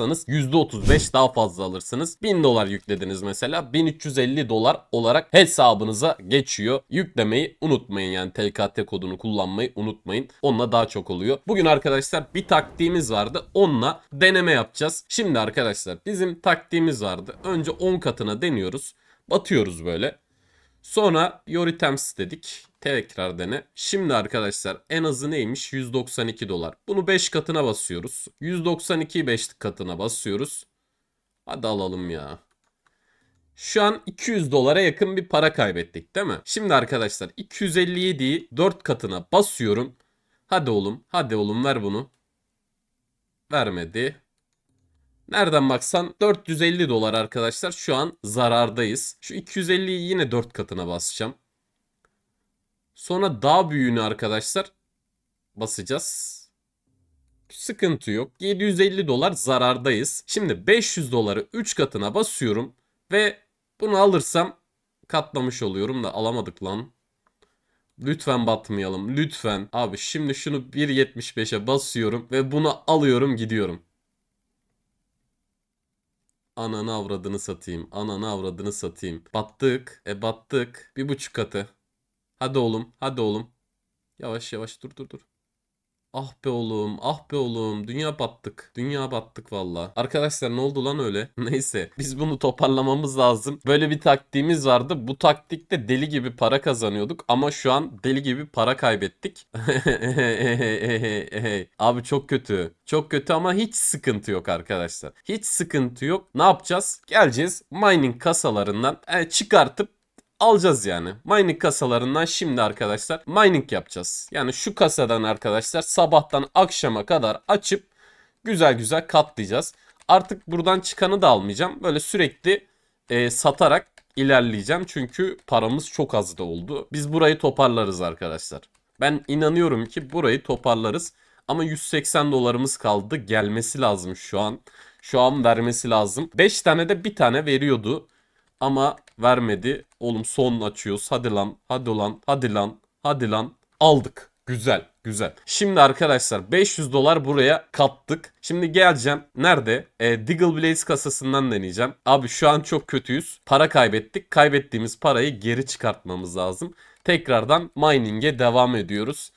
yapsanız %35 daha fazla alırsınız. 1000 dolar yüklediniz mesela 1350 dolar olarak hesabınıza geçiyor. Yüklemeyi unutmayın yani TKT kodunu kullanmayı unutmayın. Onunla daha çok oluyor. Bugün arkadaşlar bir taktiğimiz vardı. Onunla deneme yapacağız. Şimdi arkadaşlar bizim taktiğimiz vardı. Önce 10 katına deniyoruz. Batıyoruz böyle. Sonra yori Yoritems dedik. Tekrar dene. Şimdi arkadaşlar en azı neymiş? 192 dolar. Bunu 5 katına basıyoruz. 192'yi 5 katına basıyoruz. Hadi alalım ya. Şu an 200 dolara yakın bir para kaybettik değil mi? Şimdi arkadaşlar 257'yi 4 katına basıyorum. Hadi oğlum. Hadi oğlum ver bunu. Vermedi. Nereden baksan 450 dolar arkadaşlar şu an zarardayız. Şu 250'yi yine 4 katına basacağım. Sonra daha büyüğünü arkadaşlar basacağız. Sıkıntı yok. 750 dolar zarardayız. Şimdi 500 doları 3 katına basıyorum. Ve bunu alırsam katlamış oluyorum da alamadık lan. Lütfen batmayalım. Lütfen. Abi şimdi şunu 1.75'e basıyorum ve bunu alıyorum gidiyorum. Ananı avradını satayım. Ananı avradını satayım. Battık. E battık. Bir buçuk katı. Hadi oğlum. Hadi oğlum. Yavaş yavaş dur dur dur. Ah be oğlum, ah be oğlum. Dünya battık. Dünya battık valla. Arkadaşlar ne oldu lan öyle? Neyse. Biz bunu toparlamamız lazım. Böyle bir taktiğimiz vardı. Bu taktikte deli gibi para kazanıyorduk. Ama şu an deli gibi para kaybettik. Abi çok kötü. Çok kötü ama hiç sıkıntı yok arkadaşlar. Hiç sıkıntı yok. Ne yapacağız? Geleceğiz mining kasalarından e, çıkartıp alacağız yani. Mining kasalarından şimdi arkadaşlar mining yapacağız. Yani şu kasadan arkadaşlar sabahtan akşama kadar açıp güzel güzel katlayacağız. Artık buradan çıkanı da almayacağım. Böyle sürekli e, satarak ilerleyeceğim. Çünkü paramız çok az da oldu. Biz burayı toparlarız arkadaşlar. Ben inanıyorum ki burayı toparlarız. Ama 180 dolarımız kaldı. Gelmesi lazım şu an. Şu an vermesi lazım. 5 tane de bir tane veriyordu ama vermedi. Oğlum son açıyoruz. Hadi lan. Hadi lan. Hadi lan. Hadi lan. Aldık. Güzel. Güzel. Şimdi arkadaşlar 500 dolar buraya kattık. Şimdi geleceğim. Nerede? E, ee, Diggle Blaze kasasından deneyeceğim. Abi şu an çok kötüyüz. Para kaybettik. Kaybettiğimiz parayı geri çıkartmamız lazım. Tekrardan mining'e devam ediyoruz.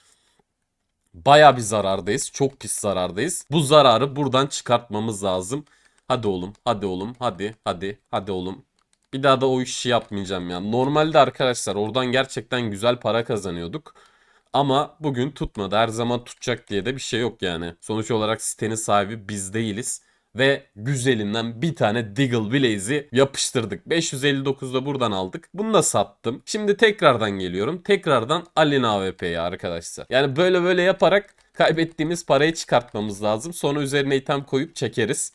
Baya bir zarardayız. Çok pis zarardayız. Bu zararı buradan çıkartmamız lazım. Hadi oğlum. Hadi oğlum. Hadi. Hadi. Hadi oğlum. Bir daha da o işi yapmayacağım ya. Normalde arkadaşlar oradan gerçekten güzel para kazanıyorduk. Ama bugün tutmadı. Her zaman tutacak diye de bir şey yok yani. Sonuç olarak sitenin sahibi biz değiliz. Ve güzelinden bir tane Diggle Blaze'i yapıştırdık. 559'da buradan aldık. Bunu da sattım. Şimdi tekrardan geliyorum. Tekrardan Alina AWP'ye arkadaşlar. Yani böyle böyle yaparak kaybettiğimiz parayı çıkartmamız lazım. Sonra üzerine item koyup çekeriz.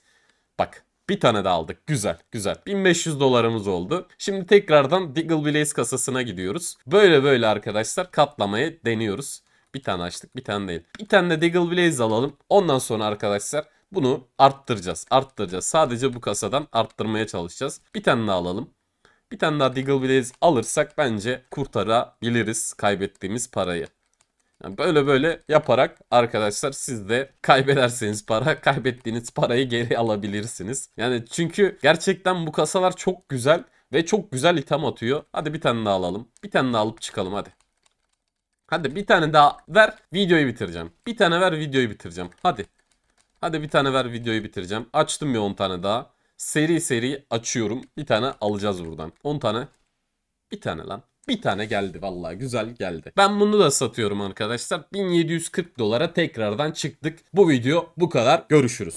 Bak bir tane de aldık. Güzel güzel. 1500 dolarımız oldu. Şimdi tekrardan Diggle Blaze kasasına gidiyoruz. Böyle böyle arkadaşlar katlamayı deniyoruz. Bir tane açtık bir tane değil. Bir tane de Diggle Blaze alalım. Ondan sonra arkadaşlar bunu arttıracağız. Arttıracağız. Sadece bu kasadan arttırmaya çalışacağız. Bir tane daha alalım. Bir tane daha Diggle Blaze alırsak bence kurtarabiliriz kaybettiğimiz parayı böyle böyle yaparak arkadaşlar siz de kaybederseniz para kaybettiğiniz parayı geri alabilirsiniz. Yani çünkü gerçekten bu kasalar çok güzel ve çok güzel item atıyor. Hadi bir tane daha alalım. Bir tane daha alıp çıkalım hadi. Hadi bir tane daha ver videoyu bitireceğim. Bir tane ver videoyu bitireceğim. Hadi. Hadi bir tane ver videoyu bitireceğim. Açtım bir 10 tane daha. Seri seri açıyorum. Bir tane alacağız buradan. 10 tane. Bir tane lan. Bir tane geldi vallahi güzel geldi. Ben bunu da satıyorum arkadaşlar. 1740 dolara tekrardan çıktık. Bu video bu kadar. Görüşürüz.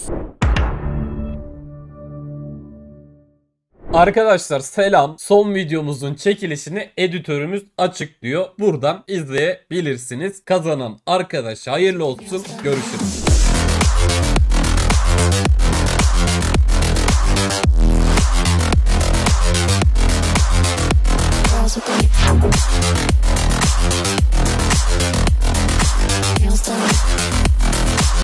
Arkadaşlar selam. Son videomuzun çekilişini editörümüz açıklıyor. Buradan izleyebilirsiniz. Kazanan arkadaş hayırlı olsun. Görüşürüz.